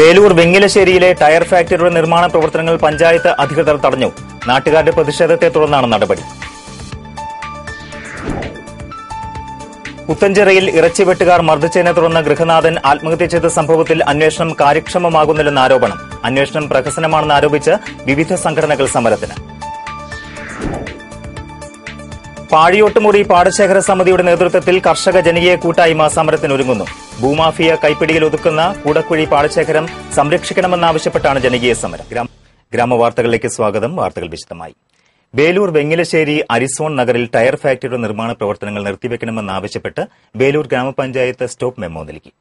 Velur വെങ്ങിലശ്ശേരിയിലെ tyre ഫാക്ടറിയുടെ നിർമ്മാണ പ്രവർത്തനങ്ങൾ പഞ്ചായത്ത് അധികൃതർ തടഞ്ഞു നാട്ടുകാരുടെ പ്രതിഷേധത്തെ തുടർന്നാണ് നടപടി പുത്തഞ്ചിറയിൽ ഇറച്ചി വെട്ടുകാർ മർദ്ദിച്ചതിനെ തുടർന്ന് ഗൃഹനാഥൻ ആത്മഹത്യ ചെയ്ത സംഭവത്തിൽ അന്വേഷണം കാര്യക്ഷമമാകുന്നില്ലെന്ന് ആരോപണം അന്വേഷണം പ്രഹസനമാണെന്ന് ആരോപിച്ച് വിവിധ സംഘടനകൾ സമരത്തിന് പാഴിയോട്ടുമുറി പാടശേഖര സമിതിയുടെ നേതൃത്വത്തിൽ കർഷക ജനകീയ കൂട്ടായ്മ സമരത്തിനൊരുങ്ങുന്നു ഭൂമാഫിയ കൈപ്പിടിയിൽ ഒതുക്കുന്ന കൂടക്കുഴി പാടശേഖരം സംരക്ഷിക്കണമെന്നാവശ്യപ്പെട്ടാണ് ജനകീയ സമരം ഗ്രാമവാർത്തകളിലേക്ക് സ്വാഗതം വാർത്തകൾ വിശദമായി വേലൂർ വെങ്ങിലശ്ശേരി അരിസോൺ നഗറിൽ ടയർ ഫാക്ടറിയുടെ നിർമ്മാണ പ്രവർത്തനങ്ങൾ നിർത്തിവെക്കണമെന്നാവശ്യപ്പെട്ട് വേലൂർ ഗ്രാമപഞ്ചായത്ത് സ്റ്റോപ്പ് മെമ്മോ നൽകി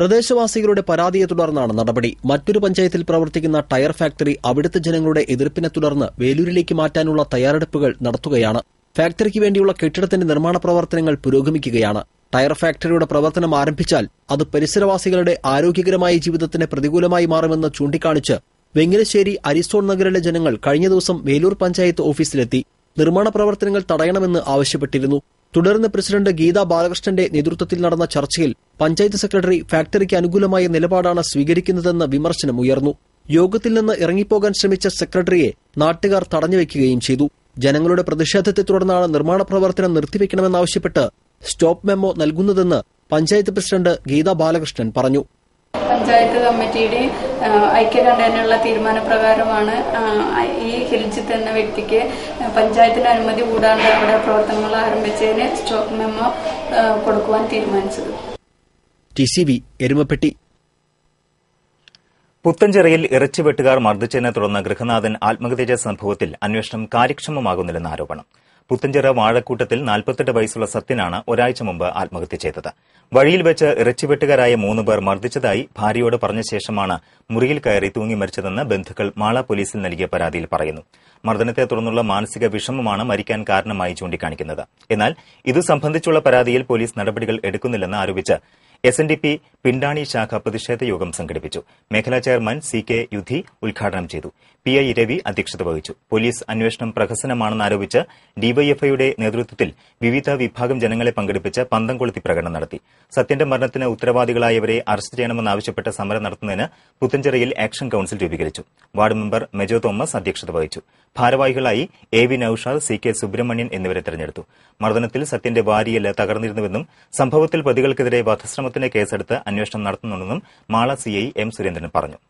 പ്രദേശവാസികളുടെ പരാതിയെ തുടർന്നാണ് നടപടി മറ്റൊരു പഞ്ചായത്തിൽ പ്രവർത്തിക്കുന്ന ടയർ ഫാക്ടറി അവിടുത്തെ ജനങ്ങളുടെ എതിർപ്പിനെ തുടർന്ന് വേലൂരിലേക്ക് മാറ്റാനുള്ള തയ്യാറെടുപ്പുകൾ നടത്തുകയാണ് ഫാക്ടറിക്ക് വേണ്ടിയുള്ള കെട്ടിടത്തിന്റെ നിർമ്മാണ പ്രവർത്തനങ്ങൾ പുരോഗമിക്കുകയാണ് ടയർ ഫാക്ടറിയുടെ പ്രവർത്തനം ആരംഭിച്ചാൽ അത് പരിസരവാസികളുടെ ആരോഗ്യകരമായ ജീവിതത്തിന് പ്രതികൂലമായി മാറുമെന്ന് ചൂണ്ടിക്കാണിച്ച് വെങ്ങലശ്ശേരി അരിസ്റ്റോൺ നഗരിലെ ജനങ്ങൾ കഴിഞ്ഞ ദിവസം വേലൂർ പഞ്ചായത്ത് ഓഫീസിലെത്തി നിർമ്മാണ പ്രവർത്തനങ്ങൾ തടയണമെന്ന് ആവശ്യപ്പെട്ടിരുന്നു തുടർന്ന് പ്രസിഡന്റ് ഗീത ബാലകൃഷ്ണന്റെ നേതൃത്വത്തിൽ നടന്ന ചർച്ചയിൽ പഞ്ചായത്ത് സെക്രട്ടറി ഫാക്ടറിക്ക് അനുകൂലമായ നിലപാടാണ് സ്വീകരിക്കുന്നതെന്ന വിമർശനം ഉയർന്നു യോഗത്തിൽ നിന്ന് ഇറങ്ങിപ്പോകാൻ ശ്രമിച്ച സെക്രട്ടറിയെ നാട്ടുകാർ തടഞ്ഞുവെക്കുകയും ചെയ്തു ജനങ്ങളുടെ പ്രതിഷേധത്തെ തുടർന്നാണ് നിർമ്മാണ പ്രവർത്തനം നിർത്തിവെക്കണമെന്നാവശ്യപ്പെട്ട് സ്റ്റോപ്പ് മെമ്മോ നൽകുന്നതെന്ന് പഞ്ചായത്ത് പ്രസിഡന്റ് ഗീത ബാലകൃഷ്ണൻ പറഞ്ഞു പഞ്ചായത്ത് കമ്മിറ്റിയുടെ ഐക്യകണ്ഠനുള്ള തീരുമാനപ്രകാരമാണ് ഈ ഹിൽജിത്ത് എന്ന വ്യക്തിക്ക് പഞ്ചായത്തിന്റെ അനുമതി കൂടാണ്ട് അവിടെ പ്രവർത്തനങ്ങൾ ആരംഭിച്ചതിന് സ്റ്റോപ്പ് മെമ്മോ കൊടുക്കുവാൻ തീരുമാനിച്ചത് ടി സി ബി എരുമപ്പെട്ടി പുത്തഞ്ചിറയിൽ ഇറച്ചി വെട്ടുകാർ മർദ്ദിച്ചതിനെ തുടർന്ന് ഗൃഹനാഥൻ ആത്മഹത്യ ചെയ്ത സംഭവത്തിൽ അന്വേഷണം കാര്യക്ഷമമാകുന്നില്ലെന്ന് ആരോപണം പുത്തഞ്ചിറ വാഴക്കൂട്ടത്തിൽ നാൽപ്പത്തെട്ട് വയസ്സുള്ള സത്യനാണ് ഒരാഴ്ച മുമ്പ് ആത്മഹത്യ ചെയ്തത് വഴിയിൽ വെച്ച് ഇറച്ചിവെട്ടുകാരായ മൂന്ന് പേർ മർദ്ദിച്ചതായി ഭാര്യയോട് പറഞ്ഞ ശേഷമാണ് മുറിയിൽ കയറി തൂങ്ങി മരിച്ചതെന്ന് ബന്ധുക്കൾ മാള പോലീസിൽ നൽകിയ പരാതിയിൽ പറയുന്നു മർദ്ദനത്തെ തുടർന്നുള്ള മാനസിക വിഷമമാണ് മരിക്കാൻ കാരണമായി ചൂണ്ടിക്കാണിക്കുന്നത് എന്നാൽ ഇതു സംബന്ധിച്ചുള്ള പരാതിയിൽ പോലീസ് നടപടികൾ എടുക്കുന്നില്ലെന്ന് ആരോപിച്ച് S N D P Pindani ശാഖ പ്രതിഷേധ യോഗം സംഘടിപ്പിച്ചു മേഖലാ ചെയർമാൻ സി കെ യുധി ഉദ്ഘാടനം ചെയ്തു പി ഐ രവി അധ്യക്ഷത വഹിച്ചു പോലീസ് അന്വേഷണം പ്രഹസനമാണെന്നാരോപിച്ച് ഡിവൈഎഫ്ഐയുടെ നേതൃത്വത്തിൽ വിവിധ വിഭാഗം ജനങ്ങളെ പങ്കെടുപ്പിച്ച് കൊളുത്തി പ്രകടനം നടത്തി സത്യന്റെ മരണത്തിന് ഉത്തരവാദികളായവരെ അറസ്റ്റ് ചെയ്യണമെന്നാവശ്യപ്പെട്ട് സമരം നടത്തുന്നതിന് പുത്തഞ്ചിറയിൽ ആക്ഷൻ കൌൺസിൽ രൂപീകരിച്ചു വാർഡ് മെമ്പർ മെജോ തോമസ് അധ്യക്ഷത വഹിച്ചു ഭാരവാഹികളായി A V Noushad C K Subrahmanyan എന്നിവരെ തെരഞ്ഞെടുത്തു മർദ്ദനത്തിൽ സത്യന്റെ ഭാര്യയല്ല തകർന്നിരുന്നുവെന്നും സംഭവത്തിൽ പ്രതികൾക്കെതിരെ വധശ്രമത്തിന്റെ കേസെടുത്ത് അന്വേഷണം നടത്തുന്നുണ്ടെന്നും മാള സിഐ എം സുരേന്ദ്രൻ പറഞ്ഞു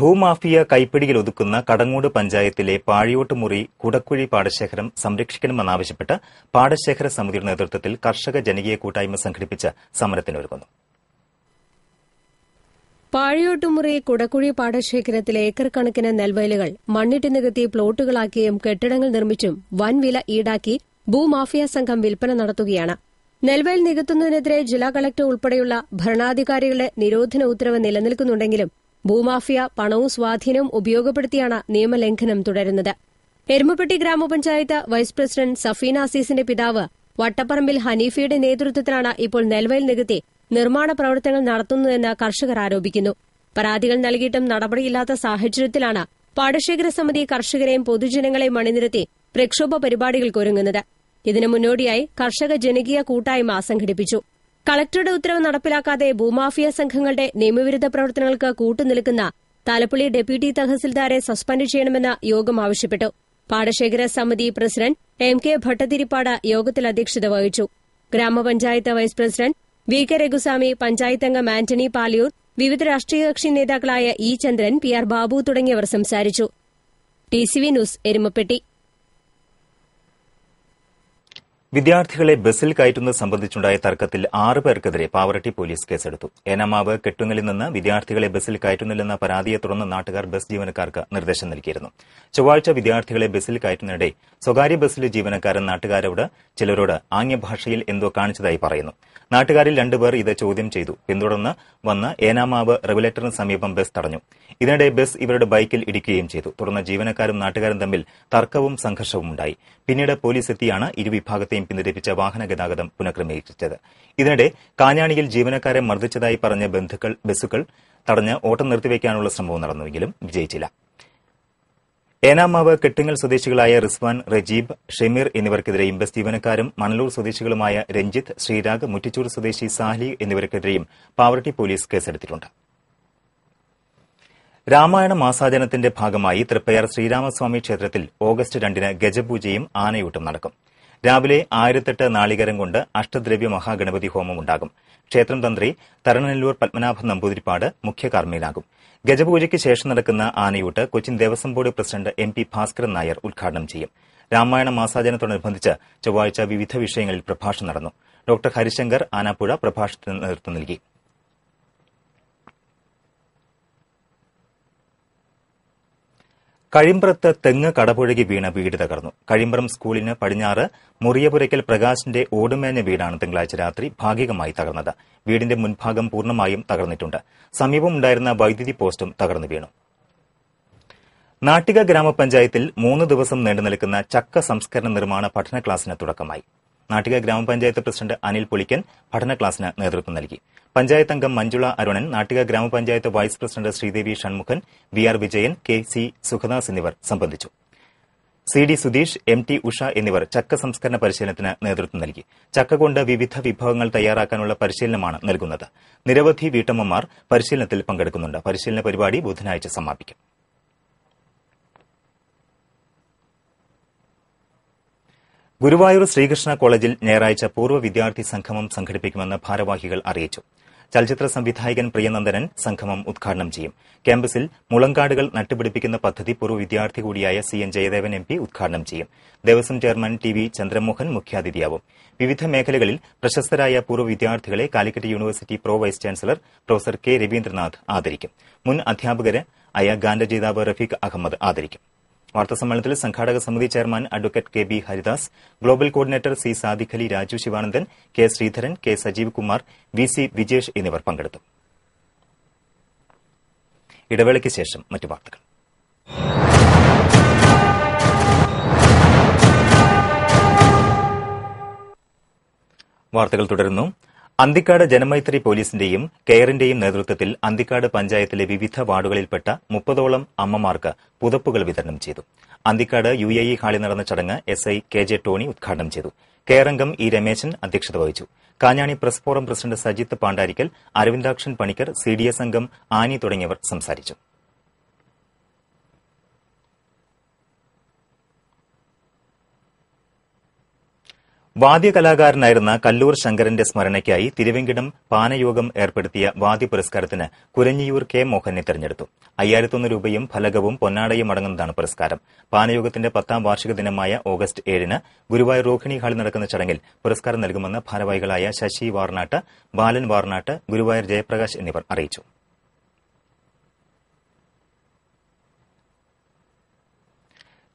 ഭൂമാഫിയ കൈപ്പിടിയിൽ ഒതുക്കുന്ന കടങ്ങൂട് പഞ്ചായത്തിലെ മുറി കുടക്കുഴി പാടശേഖരം സംരക്ഷിക്കണമെന്നാവശ്യപ്പെട്ട് പാടശേഖര സമിതിയുടെ നേതൃത്വത്തിൽ കർഷക ജനകീയ കൂട്ടായ്മ സംഘടിപ്പിച്ച സമരത്തിനൊരുങ്ങുന്നു പാഴയോട്ടുമുറി കുടക്കുഴി പാടശേഖരത്തിലെ ഏക്കർ കണക്കിന് നെൽവയലുകൾ മണ്ണിട്ട് നികത്തി പ്ലോട്ടുകളാക്കിയും കെട്ടിടങ്ങൾ നിർമ്മിച്ചും വൻവില ഈടാക്കി ഭൂമാഫിയ സംഘം വിൽപ്പന നടത്തുകയാണ് നെൽവയൽ നികത്തുന്നതിനെതിരെ ജില്ലാ കളക്ടർ ഉൾപ്പെടെയുള്ള ഭരണാധികാരികളുടെ നിരോധന ഉത്തരവ് നിലനിൽക്കുന്നുണ്ടെങ്കിലും ഭൂമാഫിയ പണവും സ്വാധീനവും ഉപയോഗപ്പെടുത്തിയാണ് നിയമലംഘനം തുടരുന്നത് എരുമപ്പെട്ടി ഗ്രാമപഞ്ചായത്ത് വൈസ് പ്രസിഡന്റ് സഫീന അസീസിന്റെ പിതാവ് വട്ടപ്പറമ്പിൽ ഹനീഫയുടെ നേതൃത്വത്തിലാണ് ഇപ്പോൾ നെൽവയൽ നികത്തി നിർമ്മാണ പ്രവർത്തനങ്ങൾ നടത്തുന്നുവെന്ന് കർഷകർ ആരോപിക്കുന്നു പരാതികൾ നൽകിയിട്ടും നടപടിയില്ലാത്ത സാഹചര്യത്തിലാണ് പാടശേഖര സമിതി കർഷകരെയും പൊതുജനങ്ങളെയും അണിനിരത്തി പ്രക്ഷോഭ പരിപാടികൾക്ക് ഒരുങ്ങുന്നത് ഇതിനു മുന്നോടിയായി കർഷക ജനകീയ കൂട്ടായ്മ സംഘടിപ്പിച്ചു കളക്ടറുടെ ഉത്തരവ് നടപ്പിലാക്കാതെ ഭൂമാഫിയ സംഘങ്ങളുടെ നിയമവിരുദ്ധ പ്രവർത്തനങ്ങൾക്ക് കൂട്ടുനിൽക്കുന്ന താലപ്പള്ളി ഡെപ്യൂട്ടി തഹസിൽദാരെ സസ്പെൻഡ് ചെയ്യണമെന്ന് യോഗം ആവശ്യപ്പെട്ടു പാടശേഖര സമിതി പ്രസിഡന്റ് എം കെ ഭട്ടതിരിപ്പാട് യോഗത്തിൽ അധ്യക്ഷത വഹിച്ചു ഗ്രാമപഞ്ചായത്ത് vice president V K Raghuswamy പഞ്ചായത്തംഗം ആന്റണി പാലിയൂർ വിവിധ രാഷ്ട്രീയ കക്ഷി നേതാക്കളായ E Chandran P R Babu തുടങ്ങിയവർ സംസാരിച്ചു ന്യൂസ് എരുമപ്പെട്ടി വിദ്യാർത്ഥികളെ ബസ്സിൽ കയറ്റുന്നത് സംബന്ധിച്ചുണ്ടായ തർക്കത്തിൽ ആറ് പേർക്കെതിരെ പാവറട്ടി പോലീസ് കേസെടുത്തു ഏനാമാവ് കെട്ടുങ്ങലിൽ നിന്ന് വിദ്യാർത്ഥികളെ ബസ്സിൽ കയറ്റുന്നില്ലെന്ന പരാതിയെ തുടർന്ന് നാട്ടുകാർ ബസ് ജീവനക്കാർക്ക് നിർദ്ദേശം നൽകിയിരുന്നു ചൊവ്വാഴ്ച വിദ്യാർത്ഥികളെ ബസ്സിൽ കയറ്റുന്നതിനിടെ സ്വകാര്യ ബസ്സിലെ ജീവനക്കാരൻ നാട്ടുകാരോട് ചിലരോട് ആംഗ്യഭാഷയിൽ എന്തോ കാണിച്ചതായി പറയുന്നു നാട്ടുകാരിൽ രണ്ടുപേർ ഇത് ചോദ്യം ചെയ്തു പിന്തുടർന്ന് വന്ന് ഏനാമാവ് റെഗുലേറ്ററിന് സമീപം ബസ് തടഞ്ഞു ഇതിനിടെ ബസ് ഇവരുടെ ബൈക്കിൽ ഇടിക്കുകയും ചെയ്തു തുടർന്ന് ജീവനക്കാരും നാട്ടുകാരും തമ്മിൽ തർക്കവും സംഘർഷവും ഉണ്ടായി പിന്നീട് പോലീസ് എത്തിയാണ് ഇരുവിഭാഗത്തെയും പിന്തിരിപ്പിച്ച വാഹന ഗതാഗതം പുനഃക്രമീകരിച്ചത് ഇതിനിടെ കാഞ്ഞാണിയിൽ ജീവനക്കാരെ മർദ്ദിച്ചതായി പറഞ്ഞ ബന്ധുക്കൾ ബസ്സുകൾ തടഞ്ഞ് ഓട്ടം നിർത്തിവെക്കാനുള്ള ശ്രമവും നടന്നുവെങ്കിലും വിജയിച്ചില്ല ഏനാമാവ് കെട്ടിങ്ങൽ സ്വദേശികളായ റിസ്വാൻ റജീബ് ഷെമീർ എന്നിവർക്കെതിരെയും ബസ് ജീവനക്കാരും മണലൂർ സ്വദേശികളുമായ രഞ്ജിത്ത് ശ്രീരാഗ് മുറ്റിച്ചൂർ സ്വദേശി സാഹ്ലി എന്നിവർക്കെതിരെയും പാവർട്ടി പോലീസ് കേസെടുത്തിട്ടുണ്ട് രാമായണ മാസാചരണത്തിന്റെ ഭാഗമായി തൃപ്പയാർ ശ്രീരാമസ്വാമി ക്ഷേത്രത്തിൽ ഓഗസ്റ്റ് രണ്ടിന് ഗജപൂജയും ആനയൂട്ടും നടക്കും രാവിലെ ആയിരത്തെട്ട് നാളികരം കൊണ്ട് അഷ്ടദ്രവ്യ മഹാഗണപതി ഹോമം ഉണ്ടാകും ക്ഷേത്രം തന്ത്രി തരണനെല്ലൂർ പത്മനാഭൻ നമ്പൂതിരിപ്പാട് മുഖ്യ ഗജപൂജയ്ക്ക് ശേഷം നടക്കുന്ന ആനയൂട്ട് Cochin Devaswom board president M P Bhaskaran Nair ഉദ്ഘാടനം ചെയ്യും രാമായണ മാസാചരണത്തോടനുബന്ധിച്ച് ചൊവ്വാഴ്ച വിവിധ വിഷയങ്ങളിൽ പ്രഭാഷണം നടന്നു ഡോക്ടർ ഹരിശങ്കർ ആനാപ്പുഴ പ്രഭാഷണത്തിന് നേതൃത്വം നൽകി കഴിമ്പ്രത്ത് തെങ്ങ് കടപുഴകി വീണ വീട് തകർന്നു കഴിമ്പ്രം സ്കൂളിന് പടിഞ്ഞാറ് മുറിയപുരയ്ക്കൽ പ്രകാശിന്റെ ഓടുമേഞ്ഞ വീടാണ് തിങ്കളാഴ്ച രാത്രി ഭാഗികമായി തകർന്നത് വീടിന്റെ മുൻഭാഗം പൂർണ്ണമായും തകർന്നിട്ടുണ്ട് സമീപമുണ്ടായിരുന്ന വൈദ്യുതി പോസ്റ്റും തകർന്നു വീണു നാട്ടിക ഗ്രാമപഞ്ചായത്തിൽ മൂന്ന് ദിവസം നിൽക്കുന്ന ചക്ക സംസ്കരണ നിർമ്മാണ പഠന ക്ലാസിന് തുടക്കമായി നാട്ടിക ഗ്രാമപഞ്ചായത്ത് പ്രസിഡന്റ് അനിൽ പുളിക്കൻ പഠന ക്ലാസിന് നേതൃത്വം നൽകി പഞ്ചായത്ത് അംഗം മഞ്ജുള അരുണൻ നാട്ടിക ഗ്രാമപഞ്ചായത്ത് vice president Sreedevi Shanmukhan V R Vijayan K C Sukhadas എന്നിവർ സംബന്ധിച്ചു C D Sudheesh M T Usha എന്നിവർ ചക്ക സംസ്കരണ പരിശീലനത്തിന് നേതൃത്വം നൽകി ചക്ക കൊണ്ട് വിവിധ വിഭവങ്ങൾ തയ്യാറാക്കാനുള്ള പരിശീലനമാണ് നൽകുന്നത് നിരവധി വീട്ടമ്മമാർ പരിശീലനത്തിൽ പങ്കെടുക്കുന്നുണ്ട് പരിശീലന പരിപാടി ബുധനാഴ്ച സമാപിക്കും ഗുരുവായൂർ ശ്രീകൃഷ്ണ കോളേജിൽ ഞായറാഴ്ച പൂർവ്വ വിദ്യാർത്ഥി സംഗമം സംഘടിപ്പിക്കുമെന്ന് ഭാരവാഹികൾ അറിയിച്ചു ചലച്ചിത്ര സംവിധായകൻ പ്രിയനന്ദനൻ സംഗമം ഉദ്ഘാടനം ചെയ്യും ക്യാമ്പസിൽ മുളങ്കാടുകൾ നട്ടുപിടിപ്പിക്കുന്ന പദ്ധതി പൂർവ്വ വിദ്യാർത്ഥി കൂടിയായ C N Jayadevan M P ഉദ്ഘാടനം ചെയ്യും Devaswom chairman T V Chandramohan മുഖ്യാതിഥിയാവും വിവിധ മേഖലകളിൽ പ്രശസ്തരായ പൂർവ്വ വിദ്യാർത്ഥികളെ Calicut university pro vice chancellor professor K Raveendranath ആദരിക്കും മുൻ അധ്യാപകരായ ആയ റഫീഖ് അഹമ്മദ് ആദരിക്കും വാർത്താസമ്മേളനത്തിൽ സംഘാടക സമിതി chairman advocate K B Haridas global coordinator C Sadiq Ali Raju Sivanandan K Sreedharan K Sajeev Kumar V C Vijesh എന്നിവർ പങ്കെടുത്തു ഇടവേളയ്ക്ക് ശേഷം മറ്റു വാർത്തകൾ വാർത്തകൾ തുടരുന്നു അന്തിക്കാട് ജനമൈത്രി പോലീസിന്റെയും കെയറിന്റെയും നേതൃത്വത്തിൽ അന്തിക്കാട് പഞ്ചായത്തിലെ വിവിധ വാർഡുകളിൽപ്പെട്ട മുപ്പതോളം അമ്മമാർക്ക് പുതപ്പുകൾ വിതരണം ചെയ്തു അന്തിക്കാട് യു എ ഇ ഹാളിൽ നടന്ന ചടങ്ങ് S I K J Tony ഉദ്ഘാടനം ചെയ്തു കെയറംഗം ഇ രമേശൻ അധ്യക്ഷത വഹിച്ചു Kanjani press forum president Sajith Pandarikkal Aravindakshan Panicker C D S അംഗം ആനി തുടങ്ങിയവർ സംസാരിച്ചു വാദ്യകലാകാരനായിരുന്ന കല്ലൂർ ശങ്കരന്റെ സ്മരണയ്ക്കായി തിരുവെങ്കിടം പാനയോഗം ഏർപ്പെടുത്തിയ വാദ്യ പുരസ്കാരത്തിന് കുരഞ്ഞിയൂർ കെ മോഹനെ തെരഞ്ഞെടുത്തു അയ്യായിരത്തൊന്ന് രൂപയും ഫലകവും പൊന്നാടയും അടങ്ങുന്നതാണ് പുരസ്കാരം പാനയോഗത്തിന്റെ പത്താം വാർഷിക ദിനമായ ഓഗസ്റ്റ് ഏഴിന് ഗുരുവായൂർ രോഹിണി ഹാളിൽ നടക്കുന്ന ചടങ്ങിൽ പുരസ്കാരം നൽകുമെന്ന് ഭാരവാഹികളായ ശശി വാർനാട്ട് ബാലൻ വാർനാട്ട് ഗുരുവായൂർ ജയപ്രകാശ് എന്നിവർ അറിയിച്ചു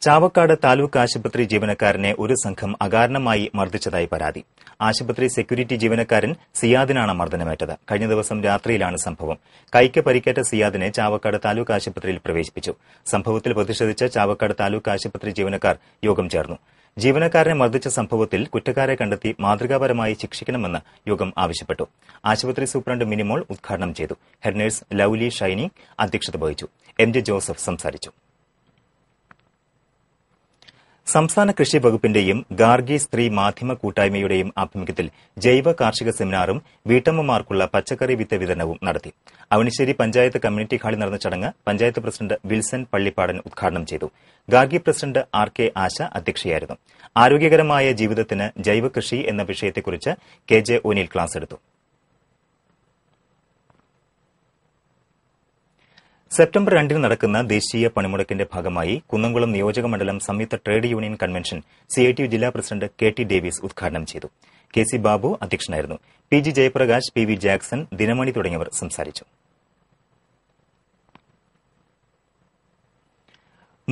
ചാവക്കാട് താലൂക്ക് ആശുപത്രി ജീവനക്കാരനെ ഒരു സംഘം അകാരണമായി മർദ്ദിച്ചതായി പരാതി ആശുപത്രി സെക്യൂരിറ്റി ജീവനക്കാരൻ സിയാദിനാണ് മർദ്ദനമേറ്റത് കഴിഞ്ഞ ദിവസം രാത്രിയിലാണ് സംഭവം കൈക്ക് പരിക്കേറ്റ സിയാദിനെ ചാവക്കാട് താലൂക്ക് ആശുപത്രിയിൽ പ്രവേശിപ്പിച്ചു സംഭവത്തിൽ പ്രതിഷേധിച്ച് ചാവക്കാട് താലൂക്ക് ആശുപത്രി ജീവനക്കാർ യോഗം ചേർന്നു ജീവനക്കാരനെ മർദ്ദിച്ച സംഭവത്തിൽ കുറ്റക്കാരെ കണ്ടെത്തി മാതൃകാപരമായി ശിക്ഷിക്കണമെന്ന് യോഗം ആവശ്യപ്പെട്ടു ആശുപത്രി സൂപ്രണ്ട് മിനിമോൾ ഉദ്ഘാടനം ചെയ്തു ഹെഡ്നേഴ്സ് ലൌലി ഷൈനി അധ്യക്ഷത വഹിച്ചു എം ജെ ജോസഫ് സംസാരിച്ചു സംസ്ഥാന കൃഷി വകുപ്പിന്റെയും ഗാർഗി സ്ത്രീ മാധ്യമ കൂട്ടായ്മയുടെയും ആഭിമുഖ്യത്തിൽ ജൈവ കാർഷിക സെമിനാറും വീട്ടമ്മമാർക്കുള്ള പച്ചക്കറി വിത്ത് വിതരണവും നടത്തി അവനിശ്ശേരി പഞ്ചായത്ത് കമ്മ്യൂണിറ്റി ഹാളിൽ നടന്ന ചടങ്ങ് പഞ്ചായത്ത് പ്രസിഡന്റ് വിൽസൺ പള്ളിപ്പാടൻ ഉദ്ഘാടനം ചെയ്തു Gargi president R K Asha അധ്യക്ഷയായിരുന്നു ആരോഗ്യകരമായ ജീവിതത്തിന് ജൈവ കൃഷി എന്ന വിഷയത്തെക്കുറിച്ച് കെ ജെ ഒനിൽ ക്ലാസ് എടുത്തു സെപ്റ്റംബർ രണ്ടിന് നടക്കുന്ന ദേശീയ പണിമുടക്കിന്റെ ഭാഗമായി കുന്നംകുളം നിയോജക മണ്ഡലം സംയുക്ത trade union convention C I T ജില്ലാ പ്രസിഡന്റ് കെ ടി ഡേവിസ് ഉദ്ഘാടനം ചെയ്തു കെ സി ബാബു അധ്യക്ഷനായിരുന്നു P G Jayaprakash P V Jackson Dinamani തുടങ്ങിയവർ സംസാരിച്ചു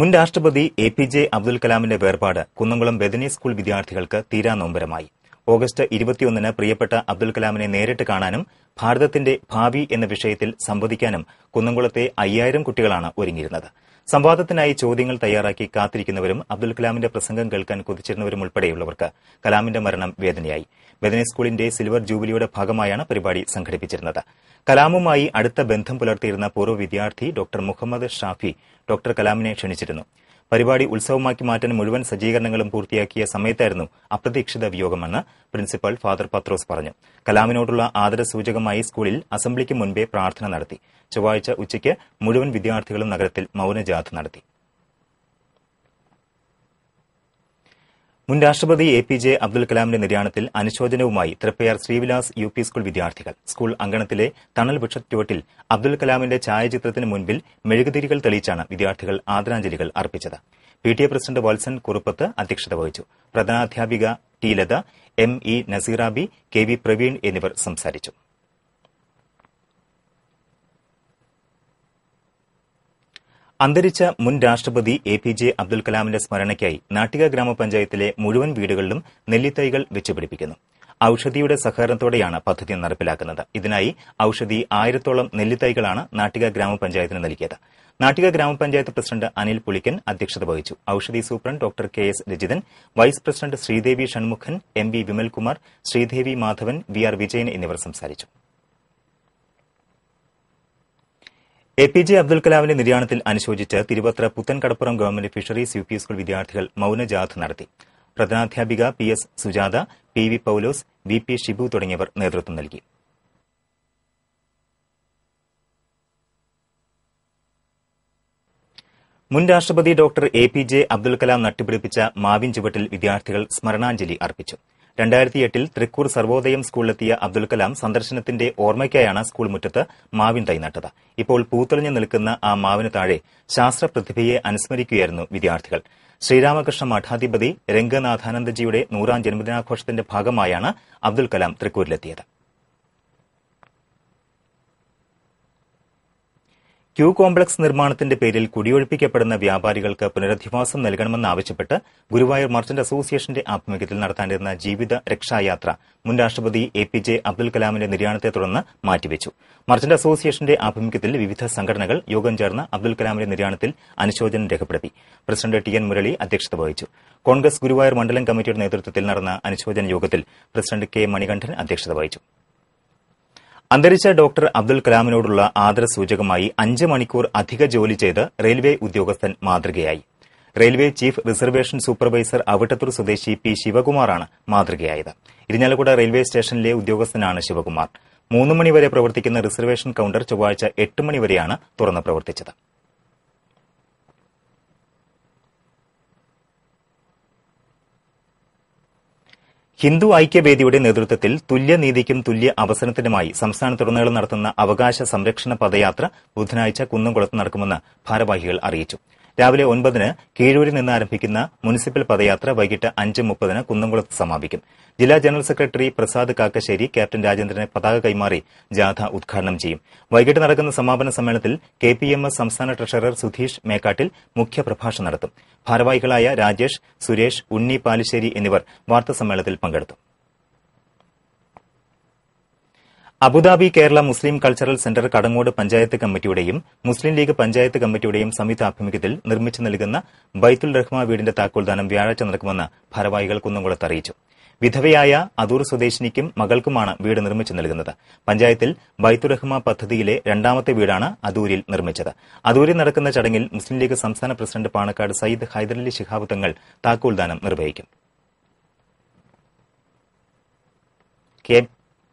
മുൻ രാഷ്ട്രപതി എ പി ജെ അബ്ദുൽ കലാമിന്റെ വേർപാട് കുന്നംകുളം ബദനി സ്കൂൾ വിദ്യാർത്ഥികൾക്ക് തീരാനോമ്പരമായി ഓഗസ്റ്റ് ഇരുപത്തിയൊന്നിന് പ്രിയപ്പെട്ട അബ്ദുൽ കലാമിനെ നേരിട്ട് കാണാനും ഭാരതത്തിന്റെ ഭാവി എന്ന വിഷയത്തിൽ സംവദിക്കാനും കുന്നംകുളത്തെ അയ്യായിരം കുട്ടികളാണ് ഒരുങ്ങിയിരുന്നത് സംവാദത്തിനായി ചോദ്യങ്ങൾ തയ്യാറാക്കി കാത്തിരിക്കുന്നവരും അബ്ദുൽ കലാമിന്റെ പ്രസംഗം കേൾക്കാൻ കുതിച്ചിരുന്നവരും ഉൾപ്പെടെയുള്ളവർക്ക് കലാമിന്റെ മരണം വേദനയായി വേദനി സ്കൂളിന്റെ സിൽവർ ജൂബിലിയുടെ ഭാഗമായാണ് പരിപാടി സംഘടിപ്പിച്ചിരുന്നത് കലാമുമായി അടുത്ത ബന്ധം പുലർത്തിയിരുന്ന പൂർവ്വ വിദ്യാർത്ഥി ഡോക്ടർ മുഹമ്മദ് ഷാഫി ഡോക്ടർ കലാമിനെ ക്ഷണിച്ചിരുന്നു പരിപാടി ഉത്സവമാക്കി മാറ്റാൻ മുഴുവൻ സജ്ജീകരണങ്ങളും പൂർത്തിയാക്കിയ സമയത്തായിരുന്നു അപ്രതീക്ഷിത വിയോഗമെന്ന് പ്രിൻസിപ്പൽ ഫാദർ പത്രോസ് പറഞ്ഞു കലാമിനോടുള്ള ആദരസൂചകമായി സ്കൂളിൽ അസംബ്ലിക്ക് മുൻപേ പ്രാർത്ഥന നടത്തി ചൊവ്വാഴ്ച ഉച്ചയ്ക്ക് മുഴുവൻ വിദ്യാർത്ഥികളും നഗരത്തിൽ മൌനജാഥ നടത്തി മുൻ രാഷ്ട്രപതി എ പി ജെ അബ്ദുൽ കലാമിന്റെ നിര്യാണത്തിൽ അനുശോചനവുമായി Triprayar Srivilas U P school വിദ്യാർത്ഥികൾ സ്കൂൾ അങ്കണത്തിലെ തണൽ വൃക്ഷ ചുവട്ടിൽ അബ്ദുൽ കലാമിന്റെ ഛായാചിത്രത്തിന് മുൻപിൽ മെഴുകുതിരികൾ തെളിയിച്ചാണ് വിദ്യാർത്ഥികൾ ആദരാഞ്ജലികൾ അർപ്പിച്ചത് P T A president Valsan Kuruppath അധ്യക്ഷത വഹിച്ചു പ്രധാനാധ്യാപിക T Latha M E Naseerabi K V Praveen എന്നിവർ സംസാരിച്ചു അന്തരിച്ച മുൻ രാഷ്ട്രപതി എ പി ജെ അബ്ദുൽ കലാമിന്റെ സ്മരണയ്ക്കായി നാട്ടിക ഗ്രാമപഞ്ചായത്തിലെ മുഴുവൻ വീടുകളിലും നെല്ലിത്തൈകൾ വെച്ചുപിടിപ്പിക്കുന്നു ഔഷധിയുടെ സഹകരണത്തോടെയാണ് പദ്ധതി നടപ്പിലാക്കുന്നത് ഇതിനായി ഔഷധി ആയിരത്തോളം നെല്ലിത്തൈകളാണ് നാട്ടിക ഗ്രാമപഞ്ചായത്തിന് നൽകിയത് നാട്ടിക ഗ്രാമപഞ്ചായത്ത് പ്രസിഡന്റ് അനിൽ പുളിക്കൻ അധ്യക്ഷത വഹിച്ചു Oushadhi superintendent doctor K S Rajithan vice president Sreedevi Shanmukhan M V Vimalkumar Sreedevi Madhavan V R Vijayan എന്നിവർ സംസാരിച്ചു എ പി ജെ അബ്ദുൽ കലാമിന്റെ നിര്യാണത്തിൽ അനുശോചിച്ച് Thiruvathra Puthenkadappuram government fisheries U P school വിദ്യാർത്ഥികൾ മൌനജാഥ നടത്തി പ്രധാനാധ്യാപിക P S Sujatha P V Paulose V P Shibu തുടങ്ങിയവർ നേതൃത്വം നൽകി മുൻ രാഷ്ട്രപതി doctor A P J Abdul Kalam നട്ടുപിടിപ്പിച്ച മാവിൻ ചുവട്ടിൽ വിദ്യാർത്ഥികൾ സ്മരണാഞ്ജലി അർപ്പിച്ചു രണ്ടായിരത്തി എട്ടിൽ തൃക്കൂർ സർവോദയം സ്കൂളിലെത്തിയ അബ്ദുൽ കലാം സന്ദർശനത്തിന്റെ ഓർമ്മയ്ക്കായാണ് സ്കൂൾ മുറ്റത്ത് മാവിൻ തൈ നട്ടത് ഇപ്പോൾ പൂത്തെളിഞ്ഞു നിൽക്കുന്ന ആ മാവിന് താഴെ ശാസ്ത്ര പ്രതിഭയെ അനുസ്മരിക്കുകയായിരുന്നു വിദ്യാർത്ഥികൾ ശ്രീരാമകൃഷ്ണ മഠാധിപതി രംഗനാഥാനന്ദജിയുടെ നൂറാം ജന്മദിനാഘോഷത്തിന്റെ ഭാഗമായാണ് അബ്ദുൽ കലാം തൃക്കൂരിലെത്തിയത് ക്യൂ കോംപ്ലക്സ് നിർമ്മാണത്തിന്റെ പേരിൽ കുടിയൊഴിപ്പിക്കപ്പെടുന്ന വ്യാപാരികൾക്ക് പുനരധിവാസം നൽകണമെന്നാവശ്യപ്പെട്ട് ഗുരുവായൂർ മർച്ചന്റ് അസോസിയേഷന്റെ ആഭിമുഖ്യത്തിൽ നടത്താനിരുന്ന ജീവിത രക്ഷായാത്ര മുൻ രാഷ്ട്രപതി എ പി ജെ അബ്ദുൽ കലാമിന്റെ നിര്യാണത്തെ തുടർന്ന് മാറ്റിവെച്ചു മർച്ചന്റ് അസോസിയേഷന്റെ ആഭിമുഖ്യത്തിൽ വിവിധ സംഘടനകൾ യോഗം ചേർന്ന് അബ്ദുൽ കലാമിന്റെ നിര്യാണത്തിൽ അനുശോചനം രേഖപ്പെടുത്തി പ്രസിഡന്റ് ടി എൻ മുരളി അധ്യക്ഷത വഹിച്ചു കോൺഗ്രസ് ഗുരുവായൂർ മണ്ഡലം കമ്മിറ്റിയുടെ നേതൃത്വത്തിൽ നടന്ന അനുശോചന യോഗത്തിൽ പ്രസിഡന്റ് കെ മണികണ്ഠൻ അധ്യക്ഷത വഹിച്ചു അന്തരിച്ച ഡോക്ടർ അബ്ദുൽ കലാമിനോടുള്ള ആദര സൂചകമായി അഞ്ച് മണിക്കൂർ അധിക ജോലി ചെയ്ത് റെയിൽവേ ഉദ്യോഗസ്ഥൻ മാതൃകയായി railway chief reservation supervisor Avittathur സ്വദേശി പി ശിവകുമാറാണ് മാതൃകയായത് ഇരിഞ്ഞാലക്കുട റെയിൽവേ സ്റ്റേഷനിലെ ഉദ്യോഗസ്ഥനാണ് ശിവകുമാർ മൂന്ന് മണിവരെ പ്രവർത്തിക്കുന്ന റിസർവേഷൻ കൌണ്ടർ ചൊവ്വാഴ്ച എട്ട് മണിവരെയാണ് തുറന്ന് പ്രവർത്തിച്ചത് ഹിന്ദു ഐക്യവേദിയുടെ നേതൃത്വത്തിൽ തുല്യനീതിക്കും തുല്യ അവസരത്തിനുമായി സംസ്ഥാനത്തുടനീളം നടത്തുന്ന അവകാശ സംരക്ഷണ പദയാത്ര ബുധനാഴ്ച കുന്നംകുളത്ത് നടക്കുമെന്ന് ഭാരവാഹികൾ അറിയിച്ചു രാവിലെ ഒൻപതിന് കീഴൂരിൽ നിന്ന് ആരംഭിക്കുന്ന മുനിസിപ്പൽ പദയാത്ര വൈകിട്ട് അഞ്ച് മുപ്പതിന് കുന്നംകുളത്ത് സമാപിക്കും ജില്ലാ general secretary Prasad Kakkassery captain രാജേന്ദ്രനെ പതാക കൈമാറി ജാഥ ഉദ്ഘാടനം ചെയ്യും വൈകിട്ട് നടക്കുന്ന സമാപന സമ്മേളനത്തിൽ കെ പി എം എസ് സംസ്ഥാന ട്രഷറർ സുധീഷ് മേക്കാട്ടിൽ മുഖ്യപ്രഭാഷണം നടത്തും ഭാരവാഹികളായ രാജേഷ് സുരേഷ് ഉണ്ണി പാലിശ്ശേരി എന്നിവർ വാർത്താ സമ്മേളനത്തിൽ പങ്കെടുത്തു Abu Dhabi Kerala Muslim cultural centre Kadangode panchayat കമ്മിറ്റിയുടെയും മുസ്ലിം ലീഗ് പഞ്ചായത്ത് കമ്മിറ്റിയുടെയും സംയുക്ത ആഭിമുഖ്യത്തിൽ നിർമ്മിച്ചു നൽകുന്ന ബൈത്തുൽ റഹ്മ വീടിന്റെ താക്കോൽദാനം വ്യാഴാഴ്ച നടക്കുമെന്ന് ഭാരവാഹികൾ കുന്നംകുളത്ത് അറിയിച്ചു വിധവയായ അദൂർ സ്വദേശിനിക്കും മകൾക്കുമാണ് വീട് നിർമ്മിച്ചു നൽകുന്നത് പഞ്ചായത്തിൽ റഹ്മ പദ്ധതിയിലെ രണ്ടാമത്തെ വീടാണ് അദൂരിൽ നിർമ്മിച്ചത് അതൂരിൽ നടക്കുന്ന ചടങ്ങിൽ മുസ്ലിം ലീഗ് സംസ്ഥാന പ്രസിഡന്റ് പാണക്കാട് സയ്യിദ് ഹൈദരലി ശിഹാബ് തങ്ങൾ താക്കോൽദാനം നിർവഹിക്കും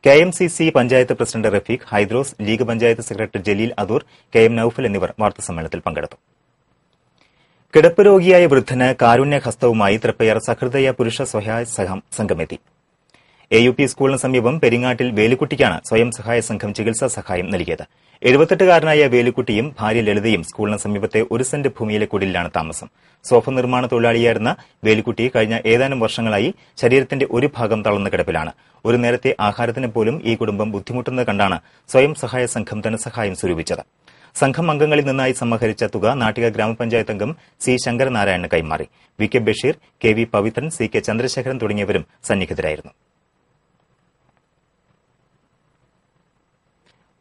K M C C panchayat president Rafeeq Haidros League panchayat secretary Jaleel Adoor K M Naufal എന്നിവർ വാർത്താസമ്മേളനത്തിൽ പങ്കെടുത്തു കിടപ്പ് രോഗിയായ വൃദ്ധന് കാരുണ്യഹസ്തവുമായി തൃപ്പയർ സഹൃദയ പുരുഷ സ്വയായ സംഘമെത്തി എ യു പി സ്കൂളിന് സമീപം പെരിങ്ങാട്ടിൽ വേലുക്കുട്ടിക്കാണ് സ്വയം സഹായ സംഘം ചികിത്സാ സഹായം നൽകിയത് എഴുപത്തെട്ടുകാരനായ വേലുക്കുട്ടിയും ഭാര്യ ലളിതയും സ്കൂളിന് സമീപത്തെ ഒരു സെന്റ് ഭൂമിയിലെ കുടിലാണ് താമസം സോഫ നിർമ്മാണ തൊഴിലാളിയായിരുന്ന വേലുക്കുട്ടി കഴിഞ്ഞ ഏതാനും വർഷങ്ങളായി ശരീരത്തിന്റെ ഒരു ഭാഗം തളർന്ന കിടപ്പിലാണ് ഒരു നേരത്തെ ആഹാരത്തിന് പോലും ഈ കുടുംബം ബുദ്ധിമുട്ടുന്നത് കണ്ടാണ് സ്വയം സഹായ സംഘം ധനസഹായം സ്വരൂപിച്ചത് സംഘം അംഗങ്ങളിൽ നിന്നായി സമാഹരിച്ച തുക നാട്ടിക ഗ്രാമപഞ്ചായത്ത് അംഗം സി ശങ്കരനാരായണന് കൈമാറി V K Basheer K V Pavithran C K Chandrasekharan തുടങ്ങിയവരും സന്നിഹിതരായിരുന്നു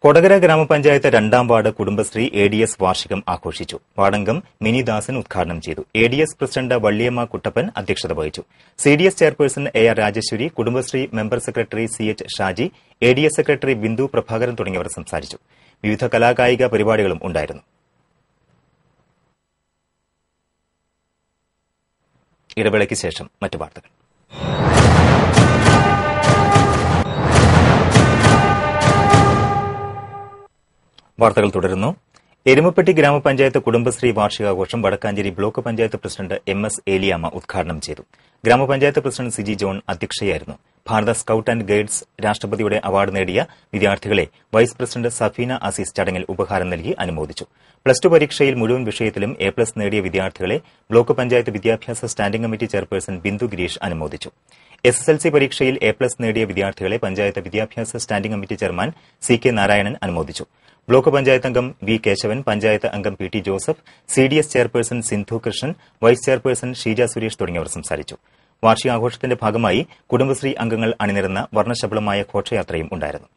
കൊടകര ഗ്രാമപഞ്ചായത്ത് രണ്ടാം ward Kudumbashree A D S വാർഷികം ആഘോഷിച്ചു വാടങ്കം മിനിദാസൻ ഉദ്ഘാടനം ചെയ്തു A D S president Valliyamma Kuttappan അധ്യക്ഷത വഹിച്ചു C D S chairperson A R Rajeshwari Kudumbashree member secretary C H Shaji A D S secretary Bindu Prabhakaran തുടങ്ങിയവർ സംസാരിച്ചു വിവിധ കലാകായിക പരിപാടികളും ഉണ്ടായിരുന്നു ഇടവേളയ്ക്ക് ശേഷം മറ്റു വാർത്തകൾ വാർത്തകൾ തുടരുന്നു എരുമപ്പെട്ടി ഗ്രാമപഞ്ചായത്ത് കുടുംബശ്രീ വാർഷികാഘോഷം Vadakkanchery block panchayat president M S Eliyamma ഉദ്ഘാടനം ചെയ്തു ഗ്രാമപഞ്ചായത്ത് പ്രസിഡന്റ് സിജി ജോൺ അധ്യക്ഷയായിരുന്നു ഭാരത സ്കൌട്ട് ആൻഡ് ഗൈഡ്സ് രാഷ്ട്രപതിയുടെ അവാർഡ് നേടിയ വിദ്യാർത്ഥികളെ വൈസ് പ്രസിഡന്റ് സഫീന അസീസ് ചടങ്ങിൽ ഉപഹാരം നൽകി അനുമോദിച്ചു പ്ലസ് ടു പരീക്ഷയിൽ മുഴുവൻ വിഷയത്തിലും എ പ്ലസ് നേടിയ വിദ്യാർത്ഥികളെ ബ്ലോക്ക് പഞ്ചായത്ത് വിദ്യാഭ്യാസ standing committee chairperson Bindu Girish അനുമോദിച്ചു എസ് എസ് എൽ സി പരീക്ഷയിൽ എ പ്ലസ് നേടിയ വിദ്യാർത്ഥികളെ പഞ്ചായത്ത് വിദ്യാഭ്യാസ standing committee chairman C K Narayanan അനുമോദിച്ചു ബ്ലോക്ക് പഞ്ചായത്ത് അംഗം വി കേശവൻ പഞ്ചായത്ത് അംഗം P T Joseph C D S chairperson Sindhu Krishnan vice chairperson Sheeja Suresh തുടങ്ങിയവർ സംസാരിച്ചു വാർഷികാഘോഷത്തിന്റെ ഭാഗമായി കുടുംബശ്രീ അംഗങ്ങൾ അണിനിരുന്ന വർണ്ണശബളമായ ഘോഷയാത്രയും ഉണ്ടായിരുന്നു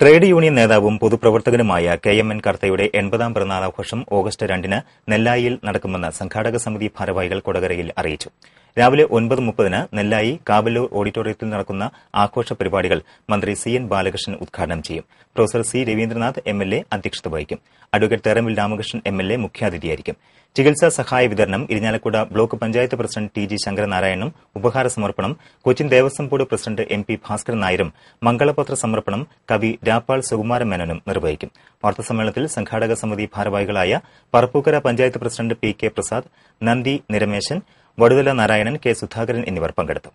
ട്രേഡ് യൂണിയൻ നേതാവും പൊതുപ്രവർത്തകനുമായ കെ എം എൻ കർത്തയുടെ എൺപതാം പിറന്നാളാഘോഷം ഓഗസ്റ്റ് രണ്ടിന് നെല്ലായിയിൽ നടക്കുമെന്ന് സംഘാടക സമിതി ഭാരവാഹികൾ കൊടകരയിൽ അറിയിച്ചു രാവിലെ ഒൻപത് മുപ്പതിന് നെല്ലായി കാവല്ലൂർ ഓഡിറ്റോറിയത്തിൽ നടക്കുന്ന ആഘോഷ പരിപാടികൾ മന്ത്രി സി എൻ ബാലകൃഷ്ണൻ ഉദ്ഘാടനം ചെയ്യും professor C Raveendranath M L A അധ്യക്ഷത വഹിക്കും advocate Theramil Ramakrishnan M L A മുഖ്യാതിഥിയായിരിക്കും ചികിത്സാ സഹായ വിതരണം Irinjalakuda block panchayat president T G ശങ്കരനാരായണും ഉപഹാര സമർപ്പണം Cochin Devaswom board president M P Bhaskaran നായരും മംഗളപത്ര സമർപ്പണം കവി രാപ്പാൾ സുകുമാരൻ മേനോനും നിർവഹിക്കും വാർത്താസമ്മേളനത്തിൽ സംഘാടക സമിതി ഭാരവാഹികളായ Parappukkara panchayat president P K Prasad നന്ദി നിരമേശൻ വടുതല നാരായണൻ കെ സുധാകരൻ എന്നിവർ പങ്കെടുത്തു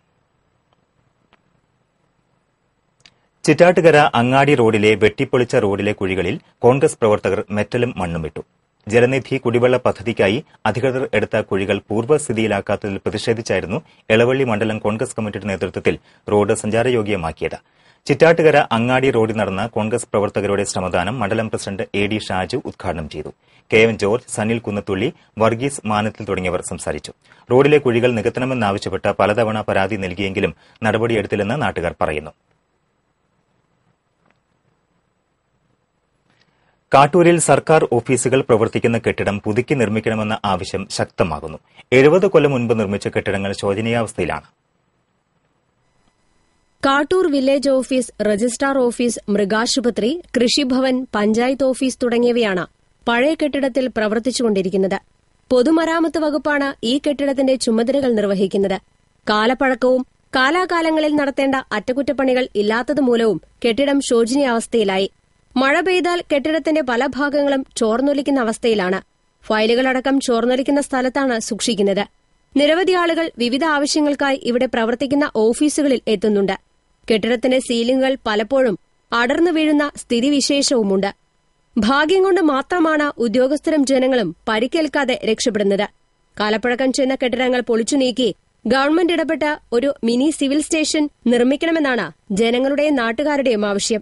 ചിറ്റാട്ടുകര അങ്ങാടി റോഡിലെ വെട്ടിപ്പൊളിച്ച റോഡിലെ കുഴികളിൽ കോൺഗ്രസ് പ്രവർത്തകർ മെറ്റലും മണ്ണും ഇട്ടു ജലനിധി കുടിവെള്ള പദ്ധതിക്കായി അധികൃതർ എടുത്ത കുഴികൾ പൂർവ്വസ്ഥിതിയിലാക്കാത്തതിൽ പ്രതിഷേധിച്ചായിരുന്നു എളവള്ളി മണ്ഡലം കോൺഗ്രസ് കമ്മിറ്റിയുടെ നേതൃത്വത്തിൽ റോഡ് സഞ്ചാരയോഗ്യമാക്കിയത് ചിറ്റാട്ടുകര അങ്ങാടി റോഡിൽ നടന്ന കോൺഗ്രസ് പ്രവർത്തകരുടെ ശ്രമദാനം മണ്ഡലം പ്രസിഡന്റ് എ ഡി ഷാജു ഉദ്ഘാടനം ചെയ്തു K M George Sanil Kunnathully Varghese Manathil തുടങ്ങിയവർ സംസാരിച്ചു റോഡിലെ കുഴികൾ നികത്തണമെന്നാവശ്യപ്പെട്ട് പലതവണ പരാതി നൽകിയെങ്കിലും നടപടിയെടുത്തില്ലെന്ന് നാട്ടുകാർ പറയുന്നു കാട്ടൂരിൽ സർക്കാർ ഓഫീസുകൾ പ്രവർത്തിക്കുന്ന കെട്ടിടം പുതുക്കി നിർമ്മിക്കണമെന്ന ആവശ്യം ശക്തമാകുന്നു എഴുപത് കൊല്ലം മുൻപ് നിർമ്മിച്ച കെട്ടിടങ്ങൾ ശോചനീയാവസ്ഥയിലാണ് Kattoor village office registrar office മൃഗാശുപത്രി കൃഷിഭവൻ പഞ്ചായത്ത് ഓഫീസ് തുടങ്ങിയവയാണ് പഴയ കെട്ടിടത്തിൽ പ്രവർത്തിച്ചുകൊണ്ടിരിക്കുന്നത് പൊതുമരാമത്ത് വകുപ്പാണ് ഈ കെട്ടിടത്തിന്റെ ചുമതലകൾ നിർവഹിക്കുന്നത് കാലപ്പഴക്കവും കാലാകാലങ്ങളിൽ നടത്തേണ്ട അറ്റകുറ്റപ്പണികൾ ഇല്ലാത്തതുമൂലവും കെട്ടിടം ശോചനീയാവസ്ഥയിലായി മഴ പെയ്താൽ കെട്ടിടത്തിന്റെ പല ഭാഗങ്ങളും ചോർന്നൊലിക്കുന്ന അവസ്ഥയിലാണ് ഫയലുകളടക്കം ചോർന്നൊലിക്കുന്ന സ്ഥലത്താണ് സൂക്ഷിക്കുന്നത് നിരവധി ആളുകൾ വിവിധ ആവശ്യങ്ങൾക്കായി ഇവിടെ പ്രവർത്തിക്കുന്ന ഓഫീസുകളിൽ എത്തുന്നുണ്ട് കെട്ടിടത്തിന്റെ സീലിംഗുകൾ പലപ്പോഴും അടർന്നു വീഴുന്ന സ്ഥിതിവിശേഷവുമുണ്ട് ഭാഗ്യം കൊണ്ട് മാത്രമാണ് ഉദ്യോഗസ്ഥരും ജനങ്ങളും പരിക്കേൽക്കാതെ രക്ഷപ്പെടുന്നത് കാലപ്പഴക്കം ചെന്ന കെട്ടിടങ്ങൾ പൊളിച്ചു നീക്കി ഗവൺമെന്റ് ഇടപെട്ട് ഒരു മിനി സിവിൽ സ്റ്റേഷൻ നിർമ്മിക്കണമെന്നാണ് ജനങ്ങളുടെയും നാട്ടുകാരുടെയും ആവശ്യം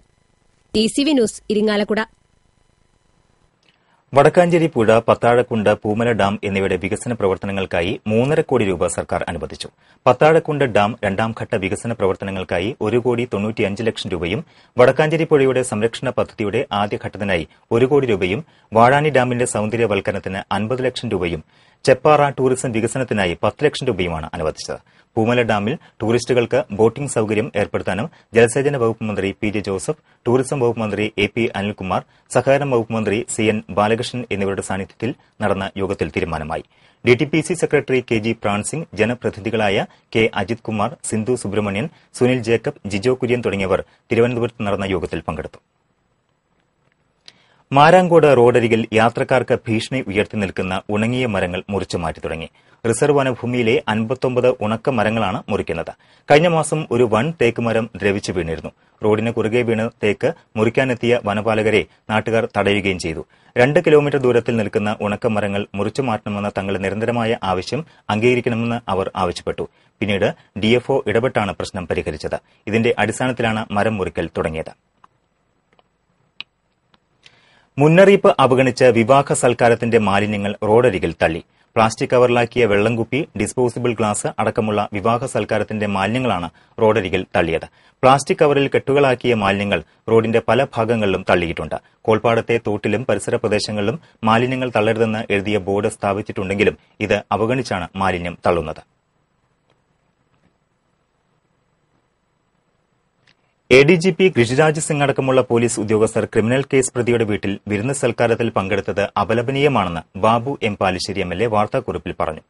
T C V news Irinjalakuda Vadakkanchery പുഴ പത്താഴക്കുണ്ട് പൂമല ഡാം എന്നിവയുടെ വികസന പ്രവർത്തനങ്ങൾക്കായി മൂന്നര കോടി രൂപ സർക്കാർ അനുവദിച്ചു പത്താഴക്കുണ്ട് ഡാം രണ്ടാംഘട്ട വികസന പ്രവർത്തനങ്ങൾക്കായി ഒരു കോടി തൊണ്ണൂറ്റിയഞ്ച് ലക്ഷം രൂപയും വടക്കാഞ്ചേരി പുഴയുടെ സംരക്ഷണ പദ്ധതിയുടെ ആദ്യഘട്ടത്തിനായി ഒരു കോടി രൂപയും വാഴാനി ഡാമിന്റെ സൌന്ദര്യവൽക്കരണത്തിന് അൻപത് ലക്ഷം രൂപയും ചെപ്പാറ ടൂറിസം വികസനത്തിനായി പത്ത് ലക്ഷം രൂപയുമാണ് അനുവദിച്ചത് പൂമല ഡാമിൽ ടൂറിസ്റ്റുകൾക്ക് ബോട്ടിംഗ് സൌകര്യം ഏർപ്പെടുത്താനും ജലസേചന വകുപ്പ് മന്ത്രി പി ജെ ജോസഫ് ടൂറിസം വകുപ്പ് മന്ത്രി എ പി അനിൽകുമാർ സഹകരണ വകുപ്പ് മന്ത്രി സി എൻ ബാലകൃഷ്ണൻ എന്നിവരുടെ സാന്നിധ്യത്തിൽ നടന്ന യോഗത്തിൽ തീരുമാനമായി D T P C secretary K G Pransingh ജനപ്രതിനിധികളായ കെ അജിത് കുമാർ സിന്ധു സുബ്രഹ്മണ്യൻ സുനിൽ ജേക്കബ് ജിജോ കുര്യൻ തുടങ്ങിയവർ തിരുവനന്തപുരത്ത് നടന്ന യോഗത്തിൽ പങ്കെടുത്തു മാരാങ്കോട് റോഡരികിൽ യാത്രക്കാർക്ക് ഭീഷണി ഉയർത്തി നിൽക്കുന്ന ഉണങ്ങിയ മരങ്ങൾ മുറിച്ചു മാറ്റി തുടങ്ങി റിസർവ് വനഭൂമിയിലെ അൻപത്തൊമ്പത് ഉണക്ക മരങ്ങളാണ് മുറിക്കുന്നത് കഴിഞ്ഞ മാസം ഒരു വൺ തേക്ക് മരം ദ്രവിച്ചു വീണിരുന്നു റോഡിന് കുറുകെ വീണ് തേക്ക് മുറിക്കാനെത്തിയ വനപാലകരെ നാട്ടുകാർ തടയുകയും ചെയ്തു രണ്ട് കിലോമീറ്റർ ദൂരത്തിൽ നിൽക്കുന്ന ഉണക്ക മരങ്ങൾ മുറിച്ചു മാറ്റണമെന്ന തങ്ങളുടെ നിരന്തരമായ ആവശ്യം അംഗീകരിക്കണമെന്ന് അവർ ആവശ്യപ്പെട്ടു പിന്നീട് ഡിഎഫ്ഒ ഇടപെട്ടാണ് പ്രശ്നം പരിഹരിച്ചത് ഇതിന്റെ അടിസ്ഥാനത്തിലാണ് മരം മുറിക്കൽ തുടങ്ങിയത് മുന്നറിയിപ്പ് അവഗണിച്ച് വിവാഹ സൽക്കാരത്തിന്റെ മാലിന്യങ്ങൾ റോഡരികിൽ തള്ളി പ്ലാസ്റ്റിക് കവറിലാക്കിയ വെള്ളംകുപ്പി ഡിസ്പോസിബിൾ ഗ്ലാസ് അടക്കമുള്ള വിവാഹ സൽക്കാരത്തിന്റെ മാലിന്യങ്ങളാണ് റോഡരികിൽ തള്ളിയത് പ്ലാസ്റ്റിക് കവറിൽ കെട്ടുകളാക്കിയ മാലിന്യങ്ങൾ റോഡിന്റെ പല ഭാഗങ്ങളിലും തള്ളിയിട്ടുണ്ട് കോൾപ്പാടത്തെ തോട്ടിലും പരിസര പ്രദേശങ്ങളിലും മാലിന്യങ്ങൾ തള്ളരുതെന്ന് എഴുതിയ ബോർഡ് സ്ഥാപിച്ചിട്ടുണ്ടെങ്കിലും ഇത് അവഗണിച്ചാണ് മാലിന്യം തള്ളുന്നത് A D G P Krishiraj Singh അടക്കമുള്ള പോലീസ് ഉദ്യോഗസ്ഥർ ക്രിമിനൽ കേസ് പ്രതിയുടെ വീട്ടിൽ വിരുന്ന് സൽക്കാരത്തിൽ പങ്കെടുത്തത് അപലപനീയമാണെന്ന് Babu M Palissery M L A വാർത്താക്കുറിപ്പിൽ പറഞ്ഞു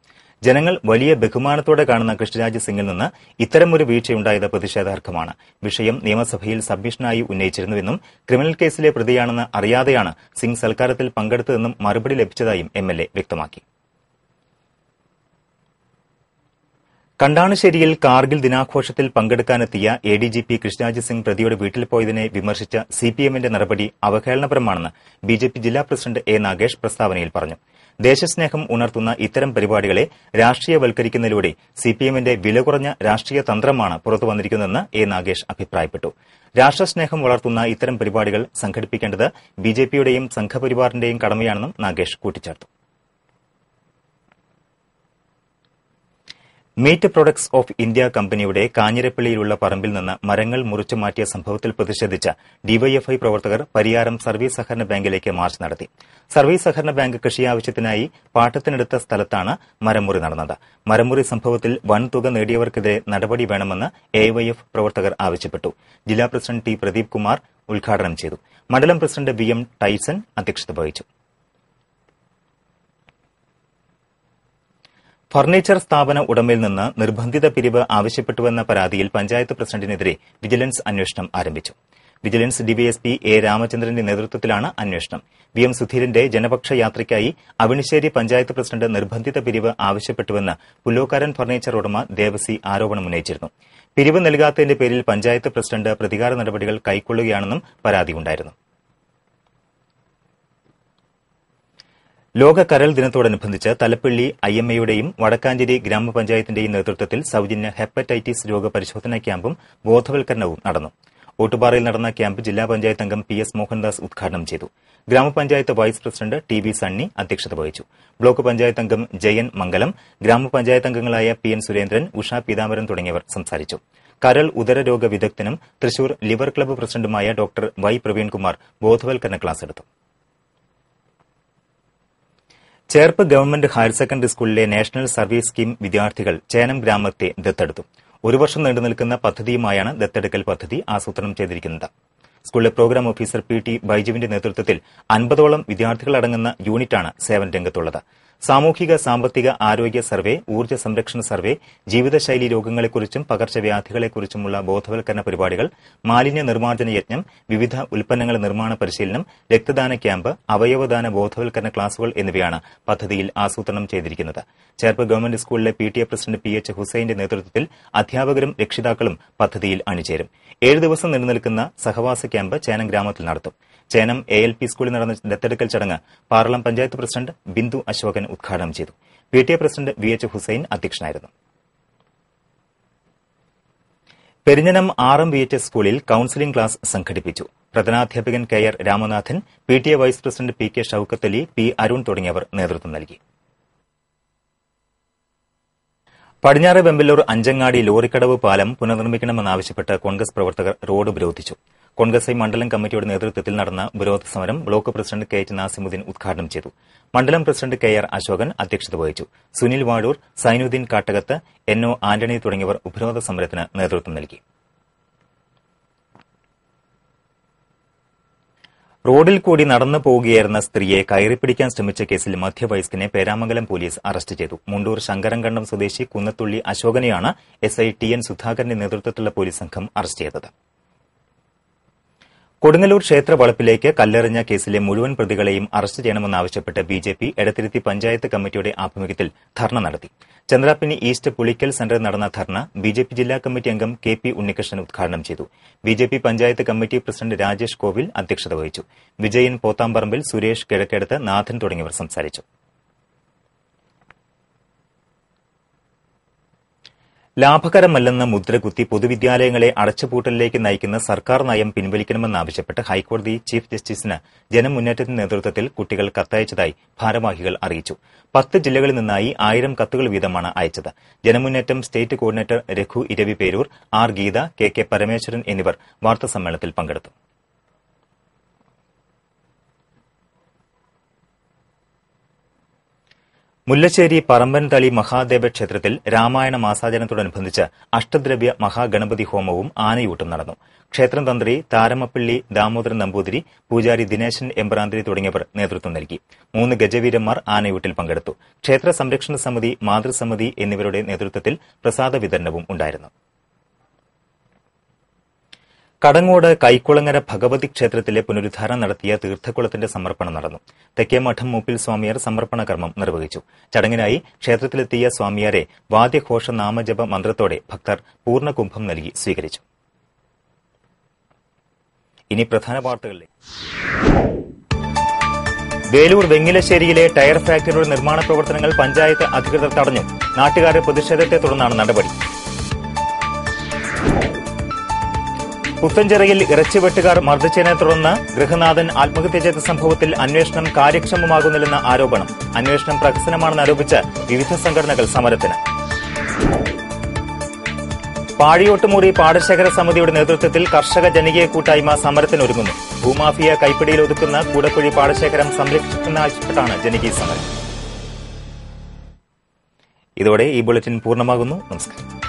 ജനങ്ങൾ വലിയ ബഹുമാനത്തോടെ കാണുന്ന കൃഷിരാജ് സിംഗിൽ നിന്ന് ഇത്തരമൊരു വീഴ്ചയുണ്ടായത് പ്രതിഷേധാർഹമാണ് വിഷയം നിയമസഭയിൽ സബ്മിഷനായി ഉന്നയിച്ചിരുന്നുവെന്നും ക്രിമിനൽ കേസിലെ പ്രതിയാണെന്ന് അറിയാതെയാണ് സിംഗ് സൽക്കാരത്തിൽ പങ്കെടുത്തതെന്നും മറുപടി ലഭിച്ചതായും എം വ്യക്തമാക്കി കണ്ടാണശ്ശേരിയിൽ കാർഗിൽ ദിനാഘോഷത്തിൽ പങ്കെടുക്കാനെത്തിയ A D G P Krishnaji Singh പ്രതിയുടെ വീട്ടിൽ പോയതിനെ വിമർശിച്ച സി പി എമ്മിന്റെ നടപടി അവഹേളനപരമാണെന്ന് ബി ജെ പി ജില്ലാ പ്രസിഡന്റ് എ നാഗേഷ് പ്രസ്താവനയിൽ പറഞ്ഞു ദേശസ്നേഹം ഉണർത്തുന്ന ഇത്തരം പരിപാടികളെ രാഷ്ട്രീയവൽക്കരിക്കുന്നതിലൂടെ സി പി എമ്മിന്റെ വില കുറഞ്ഞ രാഷ്ട്രീയ തന്ത്രമാണ് പുറത്തുവന്നിരിക്കുന്നതെന്ന് എ നാഗേഷ് അഭിപ്രായപ്പെട്ടു രാഷ്ട്രസ്നേഹം വളർത്തുന്ന ഇത്തരം പരിപാടികൾ സംഘടിപ്പിക്കേണ്ടത് ബി ജെ പിയുടെയും സംഘപരിവാറിന്റെയും കടമയാണെന്നും നാഗേഷ് കൂട്ടിച്ചേർത്തു മീറ്റ് പ്രൊഡക്ട്സ് ഓഫ് ഇന്ത്യ കമ്പനിയുടെ കാഞ്ഞിരപ്പള്ളിയിലുള്ള പറമ്പിൽ നിന്ന് മരങ്ങൾ മുറിച്ചു മാറ്റിയ സംഭവത്തിൽ പ്രതിഷേധിച്ച ഡിവൈഎഫ്ഐ പ്രവർത്തകർ പരിയാരം സർവീസ് സഹകരണ ബാങ്കിലേക്ക് മാർച്ച് നടത്തി സർവീസ് സഹകരണ ബാങ്ക് കൃഷി ആവശ്യത്തിനായി പാട്ടത്തിനെടുത്ത സ്ഥലത്താണ് മരമുറി നടന്നത് മരമുറി സംഭവത്തിൽ വൻതുക നേടിയവർക്കെതിരെ നടപടി വേണമെന്ന് എവൈഎഫ് പ്രവർത്തകർ ആവശ്യപ്പെട്ടു ജില്ലാ പ്രസിഡന്റ് ടി പ്രദീപ് കുമാർ ഉദ്ഘാടനം ചെയ്തു മണ്ഡലം പ്രസിഡന്റ് വി എം ടൈസൺ അധ്യക്ഷത വഹിച്ചു ഫർണിച്ചർ സ്ഥാപന ഉടമയിൽ നിന്ന് നിർബന്ധിത പിരിവ് ആവശ്യപ്പെട്ടുവെന്ന പരാതിയിൽ പഞ്ചായത്ത് പ്രസിഡന്റിനെതിരെ വിജിലൻസ് അന്വേഷണം ആരംഭിച്ചു വിജിലൻസ് ഡിവൈഎസ്പി എ രാമചന്ദ്രന്റെ നേതൃത്വത്തിലാണ് അന്വേഷണം വി എം സുധീരന്റെ ജനപക്ഷ യാത്രയ്ക്കായി അവിണിശ്ശേരി പഞ്ചായത്ത് പ്രസിഡന്റ് നിർബന്ധിത പിരിവ് ആവശ്യപ്പെട്ടുവെന്ന് പുല്ലോക്കാരൻ ഫർണിച്ചർ ഉടമ ദേവസി ആരോപണം ഉന്നയിച്ചിരുന്നു പിരിവ് നൽകാത്തതിന്റെ പേരിൽ പഞ്ചായത്ത് പ്രസിഡന്റ് പ്രതികാര നടപടികൾ കൈക്കൊള്ളുകയാണെന്നും പരാതിയുണ്ടായിരുന്നു ലോക കരൾ ദിനത്തോടനുബന്ധിച്ച് തലപ്പള്ളി ഐ എം എയുടെയും വടക്കാഞ്ചേരി ഗ്രാമപഞ്ചായത്തിന്റെയും നേതൃത്വത്തിൽ സൗജന്യ ഹെപ്പറ്റൈറ്റിസ് രോഗ പരിശോധനാ ക്യാമ്പും ബോധവൽക്കരണവും നടന്നു ഓട്ടുപാറയിൽ നടന്ന ക്യാമ്പ് ജില്ലാ പഞ്ചായത്ത് അംഗം പി എസ് മോഹൻദാസ് ഉദ്ഘാടനം ചെയ്തു ഗ്രാമപഞ്ചായത്ത് vice president T V Sunny അധ്യക്ഷത വഹിച്ചു ബ്ലോക്ക് പഞ്ചായത്ത് അംഗം ജയൻ മംഗലം ഗ്രാമപഞ്ചായത്ത് അംഗങ്ങളായ പി എൻ സുരേന്ദ്രൻ ഉഷ പീതാംബരൻ തുടങ്ങിയവർ സംസാരിച്ചു കരൾ ഉദരരോഗ വിദഗ്ധനും തൃശൂർ ലിവർ ക്ലബ്ബ് പ്രസിഡന്റുമായ ഡോക്ടർ വൈ പ്രവീൺകുമാർ ബോധവൽക്കരണ ക്ലാസ് എടുത്തു ചേർപ്പ് ഗവൺമെന്റ് ഹയർ സെക്കൻഡറി സ്കൂളിലെ നാഷണൽ സർവീസ് സ്കീം വിദ്യാർത്ഥികൾ ചേനം ഗ്രാമത്തെ ദത്തെടുത്തു ഒരു വർഷം നീണ്ടു നിൽക്കുന്ന പദ്ധതിയുമായാണ് ദത്തെടുക്കൽ പദ്ധതി ആസൂത്രണം ചെയ്തിരിക്കുന്നത് സ്കൂളിലെ പ്രോഗ്രാം ഓഫീസർ പി ടി ബൈജുവിന്റെ നേതൃത്വത്തിൽ അൻപതോളം വിദ്യാർത്ഥികളടങ്ങുന്ന യൂണിറ്റാണ് സേവന രംഗത്തുള്ളത് സാമൂഹിക സാമ്പത്തിക ആരോഗ്യ സർവേ ഊർജ്ജ സംരക്ഷണ സർവേ ജീവിതശൈലി രോഗങ്ങളെക്കുറിച്ചും പകർച്ചവ്യാധികളെക്കുറിച്ചുമുള്ള ബോധവൽക്കരണ പരിപാടികൾ മാലിന്യ നിർമ്മാർജ്ജന യജ്ഞം വിവിധ ഉൽപ്പന്നങ്ങളുടെ നിർമ്മാണ പരിശീലനം രക്തദാന ക്യാമ്പ് അവയവദാന ബോധവൽക്കരണ ക്ലാസുകൾ എന്നിവയാണ് പദ്ധതിയിൽ ആസൂത്രണം ചെയ്തിരിക്കുന്നത് ചേർപ്പ് ഗവൺമെന്റ് സ്കൂളിലെ P T A president P H ഹുസൈന്റെ നേതൃത്വത്തിൽ അധ്യാപകരും രക്ഷിതാക്കളും പദ്ധതിയിൽ അണിചേരും ഏഴ് ദിവസം നിലനിൽക്കുന്ന സഹവാസ ക്യാമ്പ് ചേനം ഗ്രാമത്തിൽ നടത്തും ചേനം എ എൽ പി സ്കൂളിൽ നടന്ന ദത്തെടുക്കൽ ചടങ്ങ് പാർലം പഞ്ചായത്ത് പ്രസിഡന്റ് ബിന്ദു അശോകൻ ഉദ്ഘാടനം ചെയ്തു P T A president V H Hussain അധ്യക്ഷനായിരുന്നു Perinjanam R M V H സ്കൂളിൽ കൌൺസിലിംഗ് ക്ലാസ് സംഘടിപ്പിച്ചു പ്രധാനാധ്യാപകൻ K R Ramanathan P T A vice president P K Shoukathali P Arun തുടങ്ങിയവർ നേതൃത്വം നൽകി പടിഞ്ഞാറ് വെമ്പല്ലൂർ അഞ്ചങ്ങാടി ലോറിക്കടവ് പാലം പുനർനിർമ്മിക്കണമെന്നാവശ്യപ്പെട്ട് കോൺഗ്രസ് പ്രവർത്തകർ റോഡ് ഉപരോധിച്ചു കോൺഗ്രസ് ഐ മണ്ഡലം കമ്മിറ്റിയുടെ നേതൃത്വത്തിൽ നടന്ന വിരോധ സമരം block president K H Nasimuddin ഉദ്ഘാടനം ചെയ്തു മണ്ഡലം പ്രസിഡന്റ് കെ ആർ അശോകൻ അധ്യക്ഷത വഹിച്ചു Sunil Vazhoor Sainuddin Kattakath N O Antony തുടങ്ങിയവർ ഉപരോധ സമരത്തിന് നേതൃത്വം നൽകി റോഡിൽ കൂടി നടന്നു പോവുകയായിരുന്ന സ്ത്രീയെ കയറിപ്പിടിക്കാൻ ശ്രമിച്ച കേസിൽ മധ്യവയസ്കനെ പേരാമംഗലം പോലീസ് അറസ്റ്റ് ചെയ്തു മുണ്ടൂർ ശങ്കരംകണ്ടം സ്വദേശി കുന്നത്തുള്ളി അശോകനെയാണ് എസ്ഐ ടി എൻ സുധാകരന്റെ നേതൃത്വത്തിലുള്ള പോലീസ് സംഘം അറസ്റ്റ് ചെയ്തത് കൊടുങ്ങല്ലൂർ ക്ഷേത്ര വളപ്പിലേക്ക് കല്ലെറിഞ്ഞ കേസിലെ മുഴുവൻ പ്രതികളെയും അറസ്റ്റ് ചെയ്യണമെന്നാവശ്യപ്പെട്ട് B J P Edathiruthy panchayat കമ്മിറ്റിയുടെ ആഭിമുഖ്യത്തിൽ ധർണ നടത്തി ചന്ദ്രാപ്പിനി ഈസ്റ്റ് പുളിക്കൽ സെന്ററിൽ നടന്ന ധർണ ബി ജെ പി ജില്ലാ കമ്മിറ്റി അംഗം കെ പി ഉണ്ണികൃഷ്ണൻ ഉദ്ഘാടനം ചെയ്തു B J P panchayat committee president Rajesh Kovil അധ്യക്ഷത വഹിച്ചു വിജയൻ പോത്താമ്പറമ്പിൽ സുരേഷ് കിഴക്കെടുത്ത് നാഥൻ തുടങ്ങിയവർ സംസാരിച്ചു ലാഭകരമല്ലെന്ന മുദ്രകുത്തി പൊതുവിദ്യാലയങ്ങളെ അടച്ചുപൂട്ടലിലേക്ക് നയിക്കുന്ന സർക്കാർ നയം പിൻവലിക്കണമെന്നാവശ്യപ്പെട്ട് ഹൈക്കോടതി ചീഫ് ജസ്റ്റിസിന് ജനമുന്നേറ്റത്തിന്റെ നേതൃത്വത്തിൽ കുട്ടികൾ കത്തയച്ചതായി ഭാരവാഹികൾ അറിയിച്ചു പത്ത് ജില്ലകളിൽ നിന്നായി ആയിരം കത്തുകൾ വീതമാണ് അയച്ചത് ജനമുന്നേറ്റം state coordinator Raghu Iravi Perur R Geetha K K Parameswaran എന്നിവർ വാർത്താസമ്മേളനത്തിൽ പങ്കെടുത്തു മുല്ലശ്ശേരി പറമ്പൻതളി മഹാദേവ ക്ഷേത്രത്തിൽ രാമായണ മാസാചരണത്തോടനുബന്ധിച്ച് അഷ്ടദ്രവ്യ മഹാഗണപതി ഹോമവും ആനയൂട്ടും നടന്നു ക്ഷേത്രം തന്ത്രി താരമപ്പിള്ളി ദാമോദരൻ നമ്പൂതിരി പൂജാരി ദിനേശൻ എമ്പ്രാന്തിരി തുടങ്ങിയവർ നേതൃത്വം നൽകി മൂന്ന് ഗജവീരന്മാർ ആനയൂട്ടിൽ പങ്കെടുത്തു ക്ഷേത്ര സംരക്ഷണ സമിതി മാതൃസമിതി എന്നിവരുടെ നേതൃത്വത്തിൽ പ്രസാദ വിതരണവും ഉണ്ടായിരുന്നു കടങ്ങോട് കൈക്കുളങ്ങര ഭഗവതി ക്ഷേത്രത്തിലെ പുനരുദ്ധാരണം നടത്തിയ തീർത്ഥക്കുളത്തിന്റെ സമർപ്പണം നടന്നു തെക്കേമഠം മൂപ്പിൽ സ്വാമിയർ സമർപ്പണ കർമ്മം നിർവഹിച്ചു ചടങ്ങിനായി ക്ഷേത്രത്തിലെത്തിയ സ്വാമിയാരെ വാദ്യഘോഷ നാമജപ മന്ത്രത്തോടെ ഭക്തർ പൂർണ്ണ കുംഭം നൽകി സ്വീകരിച്ചു ഇനി പ്രധാന വാർത്തകളിലേക്ക് വേലൂർ വെങ്ങിലശ്ശേരിയിലെ ടയർ ഫാക്ടറിയുടെ നിർമ്മാണ പ്രവർത്തനങ്ങൾ പഞ്ചായത്ത് അധികൃതർ തടഞ്ഞു നാട്ടുകാരുടെ പ്രതിഷേധത്തെ തുടർന്നാണ് നടപടി പുത്തഞ്ചിറയിൽ ഇറച്ചി വെട്ടുകാർ മർദ്ദിച്ചതിനെ തുടർന്ന് ഗൃഹനാഥൻ ആത്മഹത്യ ചെയ്ത സംഭവത്തിൽ അന്വേഷണം കാര്യക്ഷമമാകുന്നില്ലെന്ന ആരോപണം അന്വേഷണം പ്രഹസനമാണെന്ന് ആരോപിച്ച് വിവിധ സംഘടനകൾ സമരത്തിന് പാഴിയോട്ടുമുറി പാടശേഖര സമിതിയുടെ നേതൃത്വത്തിൽ കർഷക ജനകീയ കൂട്ടായ്മ സമരത്തിനൊരുങ്ങുന്നു ഭൂമാഫിയ കൈപ്പിടിയിൽ ഒതുക്കുന്ന കൂടക്കുഴി പാടശേഖരം സംരക്ഷിക്കുന്ന ആവശ്യപ്പെട്ടാണ് ജനകീയ സമരം ഇതോടെ ഈ ബുള്ളറ്റിൻ പൂർണ്ണമാകുന്നു നമസ്കാരം